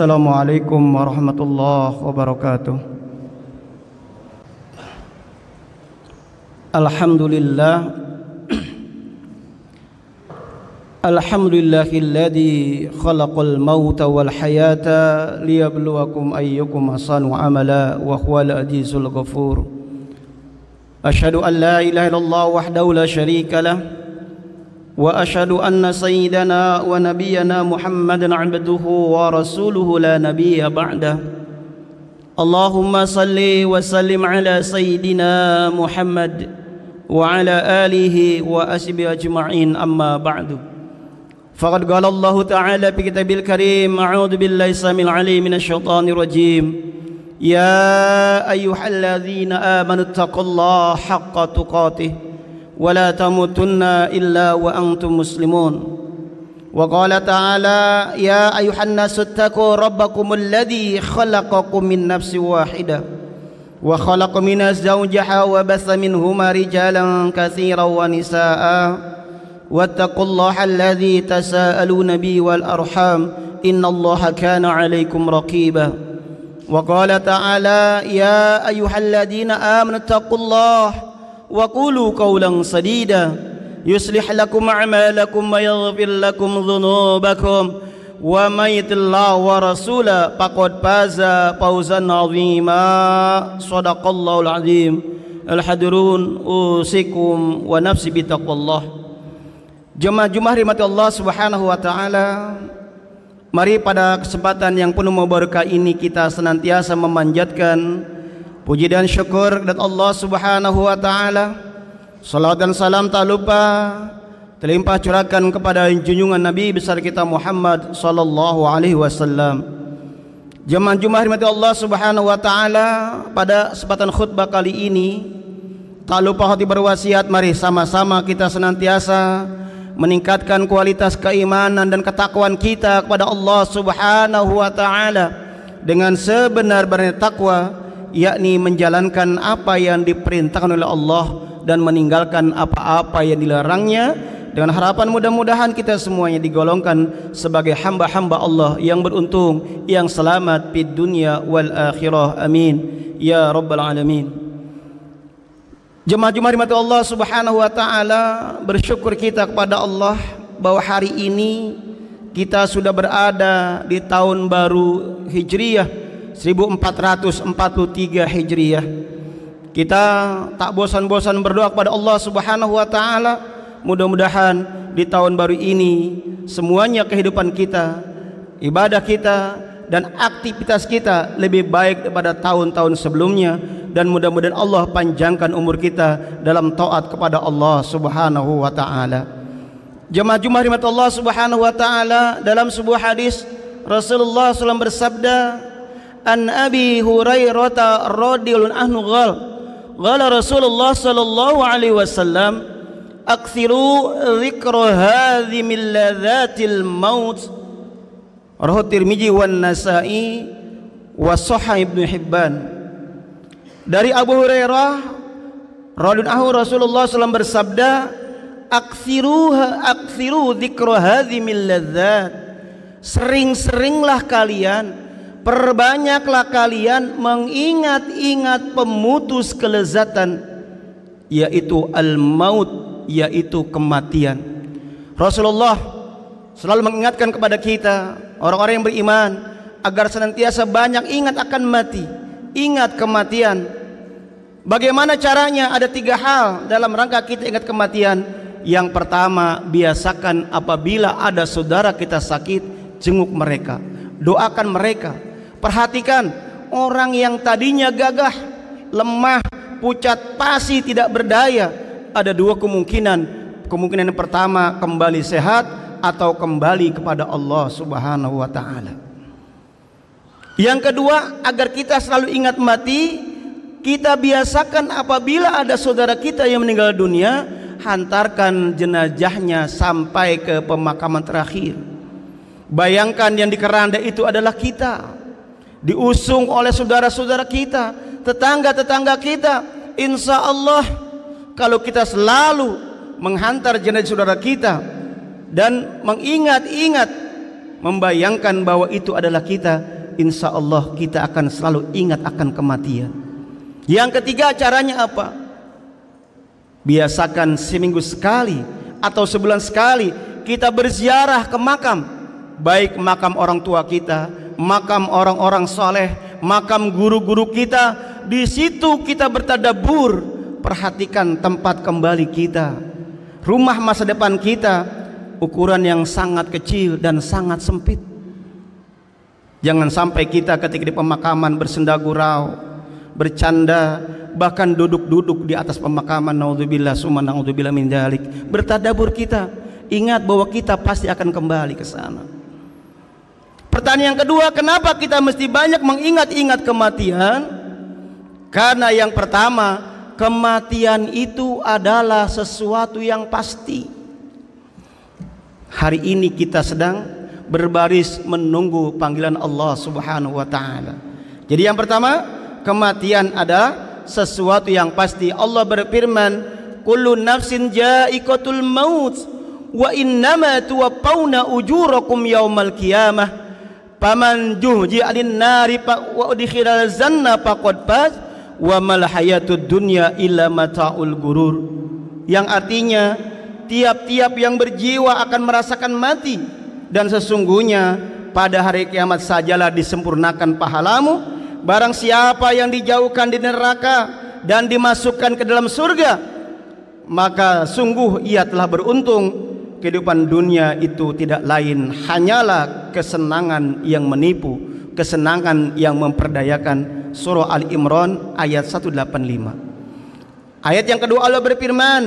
Assalamualaikum warahmatullahi wabarakatuh Alhamdulillah Alhamdulillahilladzi khalaqal mauta wal hayata liyabluwakum ayyukum ahsanu amala wa huwal azizul ghafur Ashhadu an la ilaha illallah wahdahu la syarika lah واشهد ان سيدنا ونبينا محمدا عبده ورسوله لا نبي بعده اللهم صل وسلم على سيدنا محمد وعلى اله واصحابه اجمعين اما بعد فقد قال الله تعالى في كتابه الكريم اعوذ بالله السميع العليم من الشيطان الرجيم يا ايها الذين امنوا اتقوا الله حق تقاته ولا تموتن إلا وأنتم مسلمون وقال تعالى يا أيها الناس اتقوا ربكم الذي خلقكم من نفس واحدة وخلق من زوجها وبث منهما رجالا كثيرا ونساء واتقوا الله الذي تساءلون به والأرحام إن الله كان عليكم رقيبا وقال تعالى يا أيها الذين آمنوا اتقوا الله وقولوا قولا سديدا يصلح لكم أعمالكم ويغفر لكم ذنوبكم ومن يطع الله ورسوله فقد فاز فوزا عظيما صدق الله العظيم الحاضرون أوصيكم ونفسي بتقوى الله Jemaah Jumat rahmati Allah Subhanahu wa taala. Mari pada kesempatan yang penuh berkah ini kita senantiasa memanjatkan Puji dan syukur dan Allah subhanahu wa ta'ala Salam dan salam tak lupa Terlimpah curahkan kepada junjungan Nabi besar kita Muhammad sallallahu alaihi wasallam Jemaah Jumat rahmat Allah Subhanahu wa taala pada kesempatan khutbah kali ini tak lupa hati berwasiat mari sama-sama kita senantiasa meningkatkan kualitas keimanan dan ketakwaan kita kepada Allah Subhanahu wa taala dengan sebenar-benarnya takwa yakni menjalankan apa yang diperintahkan oleh Allah dan meninggalkan apa-apa yang dilarangnya dengan harapan mudah-mudahan kita semuanya digolongkan sebagai hamba-hamba Allah yang beruntung yang selamat di dunia wal akhirah amin ya rabbal alamin Jemaah-jemaah rahmat Allah Subhanahu wa taala bersyukur kita kepada Allah bahwa hari ini kita sudah berada di tahun baru Hijriyah 1443 Hijriah. Kita tak bosan-bosan berdoa kepada Allah Subhanahu wa taala. Mudah-mudahan di tahun baru ini semuanya kehidupan kita, ibadah kita dan aktivitas kita lebih baik daripada tahun-tahun sebelumnya dan mudah-mudahan Allah panjangkan umur kita dalam taat kepada Allah Subhanahu wa taala. Jemaah Jumat Allah Subhanahu wa taala dalam sebuah hadis Rasulullah SAW bersabda an Abi Hurairah radhiyallahu anhu qala qala Rasulullah sallallahu alaihi wasallam aktsiru dzikra hadhi min ladzatil maut rahu Tirmizi wan Nasa'i wa sahih Ibnu Hibban dari Abu Hurairah radhiyallahu anhu Rasulullah sallallahu bersabda aktsiru aktsiru dzikra hadhi min ladzat sering-seringlah kalian Perbanyaklah kalian mengingat-ingat pemutus kelezatan yaitu al-maut yaitu kematian. Rasulullah selalu mengingatkan kepada kita orang-orang yang beriman agar senantiasa banyak ingat akan mati, ingat kematian. Bagaimana caranya? Ada tiga hal dalam rangka kita ingat kematian. Yang pertama, biasakan apabila ada saudara kita sakit, jenguk mereka, doakan mereka. Perhatikan, orang yang tadinya gagah, lemah, pucat, pasti tidak berdaya, ada dua kemungkinan. Kemungkinan yang pertama kembali sehat atau kembali kepada Allah Subhanahu wa taala. Yang kedua, agar kita selalu ingat mati, kita biasakan apabila ada saudara kita yang meninggal dunia, hantarkan jenazahnya sampai ke pemakaman terakhir. Bayangkan yang di keranda itu adalah kita diusung oleh saudara-saudara kita, tetangga-tetangga kita. Insya Allah, kalau kita selalu menghantar jenazah saudara kita dan mengingat-ingat, membayangkan bahwa itu adalah kita, insya Allah kita akan selalu ingat akan kematian. Yang ketiga, caranya apa? Biasakan seminggu sekali atau sebulan sekali kita berziarah ke makam baik makam orang tua kita, makam orang-orang soleh, makam guru-guru kita, di situ kita bertadabur, perhatikan tempat kembali kita. Rumah masa depan kita ukuran yang sangat kecil dan sangat sempit. Jangan sampai kita ketika di pemakaman bersenda gurau, bercanda, bahkan duduk-duduk di atas pemakaman naudzubillah summa naudzubillah min Bertadabur kita, ingat bahwa kita pasti akan kembali ke sana. Pertanyaan yang kedua, kenapa kita mesti banyak mengingat-ingat kematian? Karena yang pertama, kematian itu adalah sesuatu yang pasti. Hari ini kita sedang berbaris menunggu panggilan Allah Subhanahu wa taala. Jadi yang pertama, kematian ada sesuatu yang pasti. Allah berfirman, "Kullu nafsin ja'iqatul maut wa innama tuwaffawna ujurakum yaumal qiyamah." Paman juhji alin nari wa udkhilal zanna faqad faz wa mal hayatud dunya illa mataul gurur. Yang artinya tiap-tiap yang berjiwa akan merasakan mati dan sesungguhnya pada hari kiamat sajalah disempurnakan pahalamu Barang siapa yang dijauhkan di neraka dan dimasukkan ke dalam surga Maka sungguh ia telah beruntung kehidupan dunia itu tidak lain hanyalah kesenangan yang menipu, kesenangan yang memperdayakan. Surah Al Imran ayat 185. Ayat yang kedua Allah berfirman,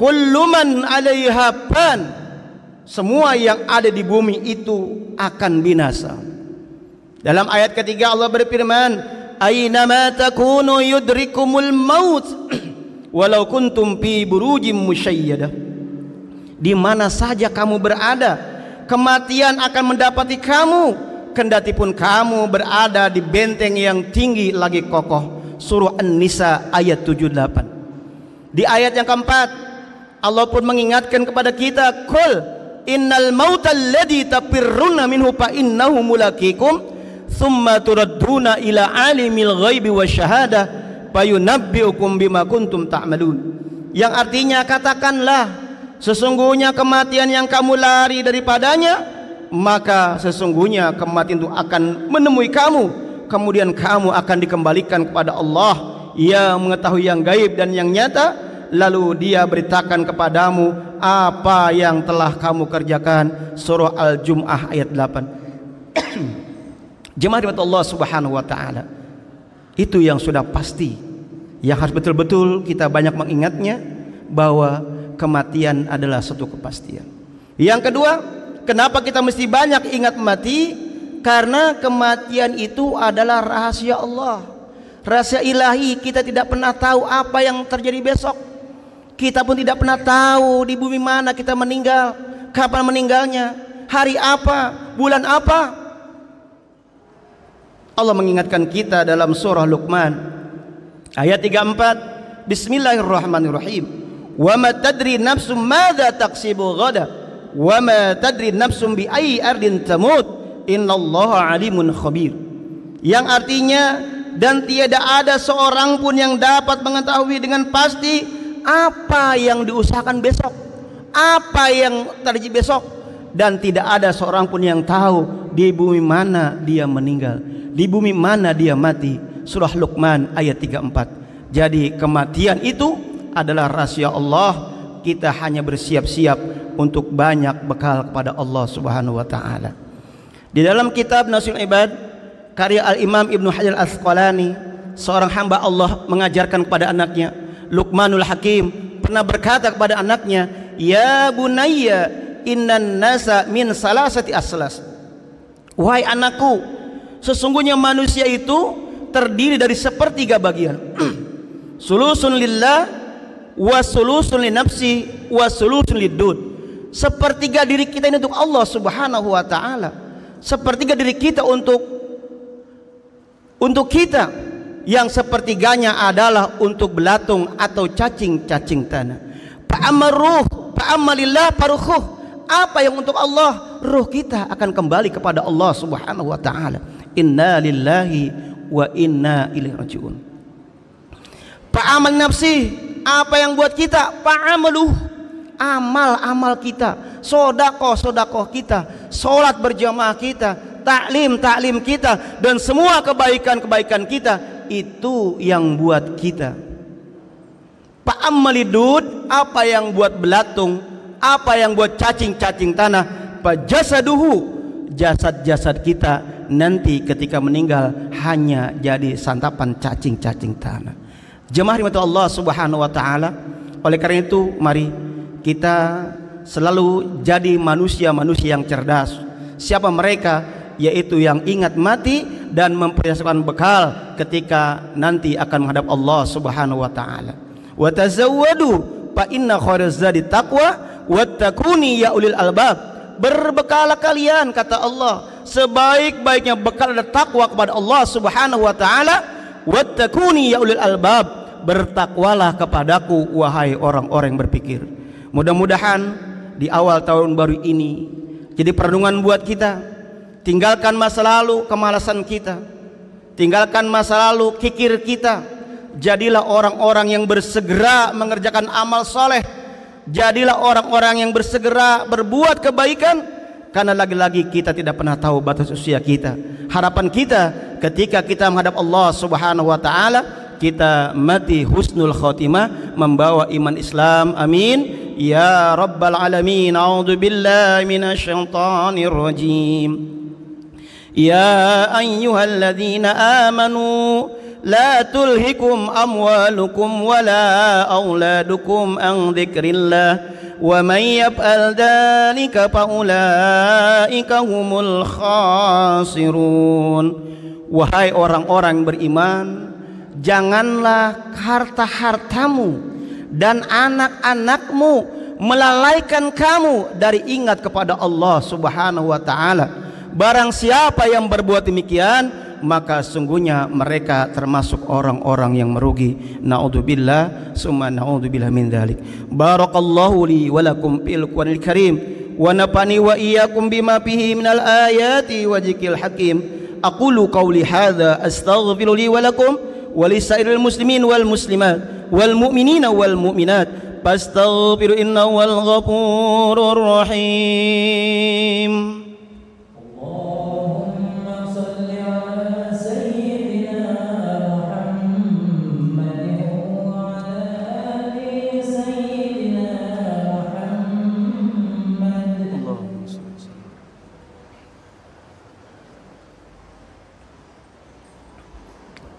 "Kulluman 'alaiha fan." Semua yang ada di bumi itu akan binasa. Dalam ayat ketiga Allah berfirman, "Ainama takunu yudrikumul maut walau kuntum fi burujim musyayyadah." di mana saja kamu berada kematian akan mendapati kamu kendati pun kamu berada di benteng yang tinggi lagi kokoh surah An-Nisa ayat 78 di ayat yang keempat Allah pun mengingatkan kepada kita kul innal mautal ladzi tapirruna minhu fa innahu mulaqikum thumma turadduna ila alimil ghaibi wasyahadah fayunabbiukum bima kuntum ta'malun yang artinya katakanlah sesungguhnya kematian yang kamu lari daripadanya maka sesungguhnya kematian itu akan menemui kamu kemudian kamu akan dikembalikan kepada Allah ia mengetahui yang gaib dan yang nyata lalu dia beritakan kepadamu apa yang telah kamu kerjakan surah al jumah ayat 8 jemaah rahmat Allah subhanahu wa taala itu yang sudah pasti yang harus betul-betul kita banyak mengingatnya bahwa kematian adalah satu kepastian. Yang kedua, kenapa kita mesti banyak ingat mati? Karena kematian itu adalah rahasia Allah. Rahasia ilahi kita tidak pernah tahu apa yang terjadi besok. Kita pun tidak pernah tahu di bumi mana kita meninggal, kapan meninggalnya, hari apa, bulan apa. Allah mengingatkan kita dalam surah Luqman ayat 34 Bismillahirrahmanirrahim wa tadri nafsum madza taksibu ghada wa tadri nafsum bi ayyi ardin tamut innallaha alimun khabir yang artinya dan tiada ada seorang pun yang dapat mengetahui dengan pasti apa yang diusahakan besok apa yang terjadi besok dan tidak ada seorang pun yang tahu di bumi mana dia meninggal di bumi mana dia mati surah Luqman ayat 34 jadi kematian itu adalah rahasia Allah kita hanya bersiap-siap untuk banyak bekal kepada Allah Subhanahu wa taala. Di dalam kitab Nasul Ibad karya Al-Imam Ibnu Hajar Asqalani, seorang hamba Allah mengajarkan kepada anaknya, Luqmanul Hakim pernah berkata kepada anaknya, "Ya bunayya, innan nasa min salasati aslas." Wahai anakku, sesungguhnya manusia itu terdiri dari sepertiga bagian. Sulusun lillah wasulusul li nafsi wasulusul dud. sepertiga diri kita ini untuk Allah subhanahu wa ta'ala sepertiga diri kita untuk untuk kita yang sepertiganya adalah untuk belatung atau cacing-cacing tanah fa'amal ruh fa'amalillah paruhuh apa yang untuk Allah ruh kita akan kembali kepada Allah subhanahu wa ta'ala inna lillahi wa inna ilaihi rajiun fa'amal nafsi apa yang buat kita? Fa'amaluh. Amal-amal kita. Sodakoh, sodakoh kita. Sholat berjamaah kita. Taklim, taklim kita. Dan semua kebaikan-kebaikan kita. Itu yang buat kita. Pa'am Apa yang buat belatung. Apa yang buat cacing-cacing tanah. Pajasaduhu. Jasad-jasad kita nanti ketika meninggal hanya jadi santapan cacing-cacing tanah. Jemaah rahmat Allah Subhanahu wa taala, oleh karena itu mari kita selalu jadi manusia-manusia yang cerdas. Siapa mereka? Yaitu yang ingat mati dan mempersiapkan bekal ketika nanti akan menghadap Allah Subhanahu wa taala. Wa tazawwadu fa inna khairaz taqwa wattaquni ya ulil albab. Berbekalah kalian kata Allah. Sebaik-baiknya bekal adalah takwa kepada Allah Subhanahu wa taala Wattakuni ya ulil albab. Bertakwalah kepadaku wahai orang-orang yang berpikir. Mudah-mudahan di awal tahun baru ini jadi perenungan buat kita. Tinggalkan masa lalu kemalasan kita. Tinggalkan masa lalu kikir kita. Jadilah orang-orang yang bersegera mengerjakan amal soleh. Jadilah orang-orang yang bersegera berbuat kebaikan karena lagi-lagi kita tidak pernah tahu batas usia kita. Harapan kita ketika kita menghadap Allah Subhanahu wa taala, kita mati husnul khotimah membawa iman Islam. Amin. Ya rabbal alamin. A'udzu billahi minasyaitonir rajim. يا أيها الذين آمنوا لا تلهكم أموالكم ولا أولادكم عن ذكر ومن يفعل ذلك فأولئك هم الخاسرون Wahai orang-orang beriman Janganlah harta-hartamu Dan anak-anakmu Melalaikan kamu Dari ingat kepada Allah subhanahu wa ta'ala Barang Barang siapa yang berbuat demikian maka sungguhnya mereka termasuk orang-orang yang merugi naudzubillah summa naudzubillah min dzalik barakallahu li wa lakum fil qur'anil karim wa nafani wa iyyakum bima fihi minal ayati wa dzikril hakim aqulu qawli hadza astaghfiru li wa lakum wa lisairil muslimin wal muslimat wal mu'minina wal mu'minat fastaghfiru innahu wal ghafurur rahim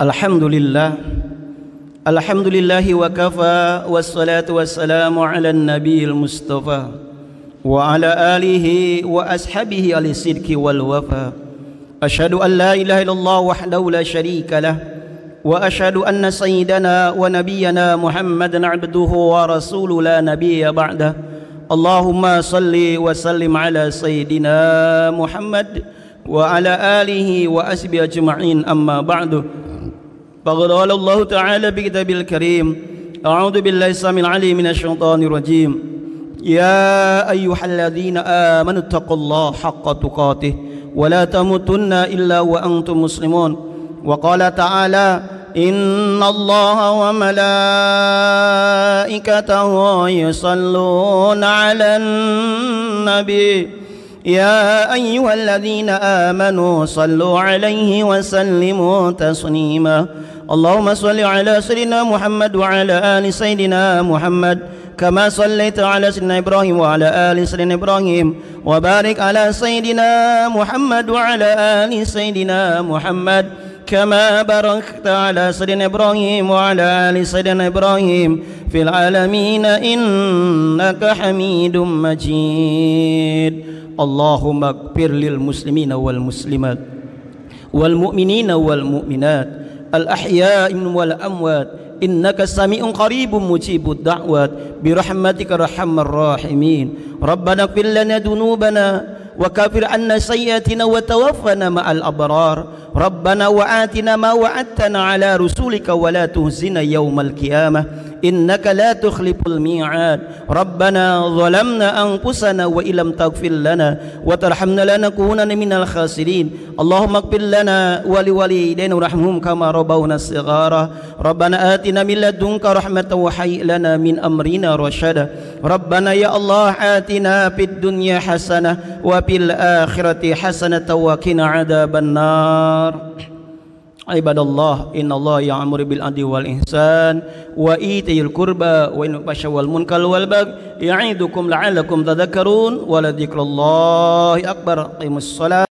الحمد لله الحمد لله وكفى والصلاة والسلام على النبي المصطفى وعلى آله وأصحابه على الصدق والوفا أشهد أن لا إله إلا الله وحده لا شريك له وأشهد أن سيدنا ونبينا محمدا عبده ورسوله لا نبي بعده اللهم صل وسلم على سيدنا محمد وعلى آله وأصحابه أجمعين أما بعد فقد قال الله تعالى بكتاب الكريم أعوذ بالله السميع العليم من الشيطان الرجيم يا أيها الذين آمنوا اتقوا الله حق تقاته ولا تموتن إلا وأنتم مسلمون وقال تعالى إن الله وملائكته يصلون على النبي يا أيها الذين آمنوا صلوا عليه وسلموا تسليما اللهم صل على سيدنا محمد وعلى آل سيدنا محمد كما صليت على سيدنا إبراهيم وعلى آل سيدنا إبراهيم وبارك على سيدنا محمد وعلى آل سيدنا محمد كما باركت على سيدنا إبراهيم وعلى آل سيدنا إبراهيم في العالمين إنك حميد مجيد اللهم اغفر للمسلمين والمسلمات والمؤمنين والمؤمنات الأحياء والأموات إنك سميع قريب مجيب الدعوات برحمتك رحم الراحمين ربنا اغفر لنا ذنوبنا وكافر عنا سيئاتنا وتوفنا مع الأبرار ربنا وآتنا ما وعدتنا على رسولك ولا تهزنا يوم القيامة إنك لا تخلف الميعاد ربنا ظلمنا أنفسنا وإن لم تغفر لنا وترحمنا لنكونن من الخاسرين اللهم اغفر لنا ولوالدينا وارحمهم كما ربونا صغارا ربنا آتنا من لدنك رحمة وهيئ لنا من أمرنا رشدا ربنا يا الله آتنا في الدنيا حسنة وفي الآخرة حسنة وقنا عذاب النار عباد الله إن الله يأمر بالعدل والإحسان وإيتاء القربى والبشر والمنكر والبغي يعيدكم لعلكم تذكرون ولذكر الله أكبر قيم الصلاة